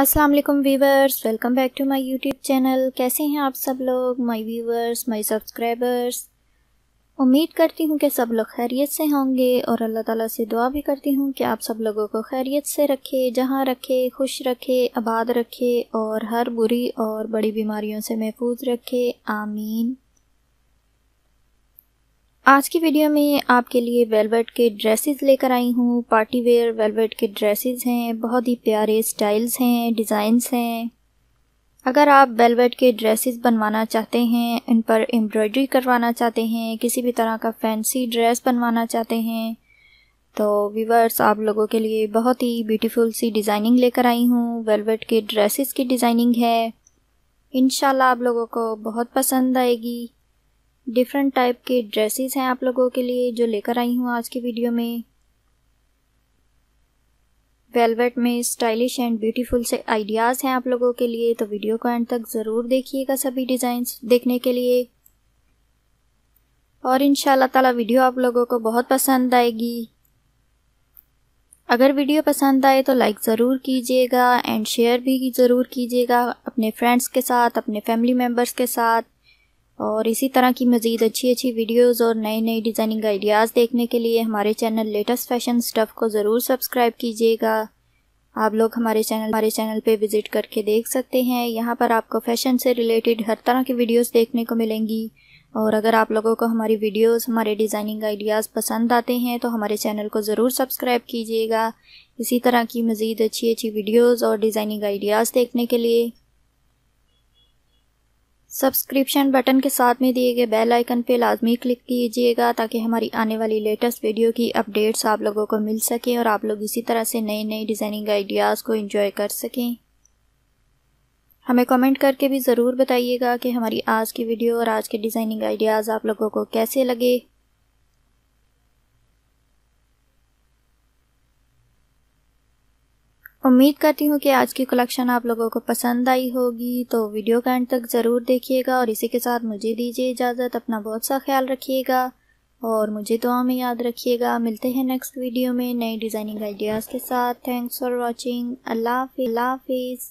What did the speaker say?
Aslam viewers viewers welcome back to my YouTube channel कैसे हैं आप सब लोग माई व्यूवर्स माई सब्सक्राइबर्स उम्मीद करती हूँ कि सब लोग खैरियत से होंगे और अल्लाह ताला से दुआ भी करती हूँ कि आप सब लोगों को खैरियत से रखे जहाँ रखे खुश रखे आबाद रखे और हर बुरी और बड़ी बीमारियों से महफूज रखे आमीन आज की वीडियो में आपके लिए वेलवेट के ड्रेसेस लेकर आई हूँ पार्टी वेयर वेलवेट के ड्रेसेस हैं बहुत ही प्यारे स्टाइल्स हैं डिज़ाइंस हैं अगर आप वेलवेट के ड्रेसेस बनवाना चाहते हैं इन पर एम्ब्रॉयडरी करवाना चाहते हैं किसी भी तरह का फैंसी ड्रेस बनवाना चाहते हैं तो वीवर्स आप लोगों के लिए बहुत ही ब्यूटीफुल सी डिज़ाइनिंग लेकर आई हूँ वेलवेट के ड्रेसेस की डिज़ाइनिंग है इन आप लोगों को बहुत पसंद आएगी डिफरेंट टाइप के ड्रेसेस हैं आप लोगों के लिए जो लेकर आई हूँ आज की वीडियो में वेलवेट में स्टाइलिश एंड ब्यूटीफुल से आइडियाज़ हैं आप लोगों के लिए तो वीडियो को एंड तक ज़रूर देखिएगा सभी डिज़ाइंस देखने के लिए और इन ताला वीडियो आप लोगों को बहुत पसंद आएगी अगर वीडियो पसंद आए तो लाइक ज़रूर कीजिएगा एंड शेयर भी ज़रूर कीजिएगा अपने फ्रेंड्स के साथ अपने फैमिली मेम्बर्स के साथ और इसी तरह की मज़ीद अच्छी अच्छी वीडियोस और नए नए डिज़ाइनिंग आइडियाज़ देखने के लिए हमारे चैनल लेटेस्ट फैशन स्टफ़ को ज़रूर सब्सक्राइब कीजिएगा आप लोग हमारे चैनल हमारे चैनल पे विज़िट करके देख सकते हैं यहाँ पर आपको फैशन से रिलेटेड हर तरह की वीडियोस देखने को मिलेंगी और अगर आप लोगों को हमारी वीडियोस हमारे डिज़ाइनिंग आइडियाज़ पसंद आते हैं तो हमारे चैनल को ज़रूर सब्सक्राइब कीजिएगा इसी तरह की मज़ीद अच्छी अच्छी वीडियोज़ और डिज़ाइनिंग आइडियाज़ देखने के लिए सब्सक्रिप्शन बटन के साथ में दिए गए बेल आइकन पे लाजमी क्लिक कीजिएगा ताकि हमारी आने वाली लेटेस्ट वीडियो की अपडेट्स आप लोगों को मिल सके और आप लोग इसी तरह से नए नए डिज़ाइनिंग आइडियाज़ को एंजॉय कर सकें हमें कमेंट करके भी ज़रूर बताइएगा कि हमारी आज की वीडियो और आज के डिज़ाइनिंग आइडियाज़ आप लोगों को कैसे लगे उम्मीद करती हूँ कि आज की कलेक्शन आप लोगों को पसंद आई होगी तो वीडियो का एंड तक ज़रूर देखिएगा और इसी के साथ मुझे दीजिए इजाज़त अपना बहुत सा ख्याल रखिएगा और मुझे दुआ में याद रखिएगा मिलते हैं नेक्स्ट वीडियो में नए डिज़ाइनिंग आइडियाज़ के साथ थैंक्स फॉर वॉचिंग अल्लाह हाफिज़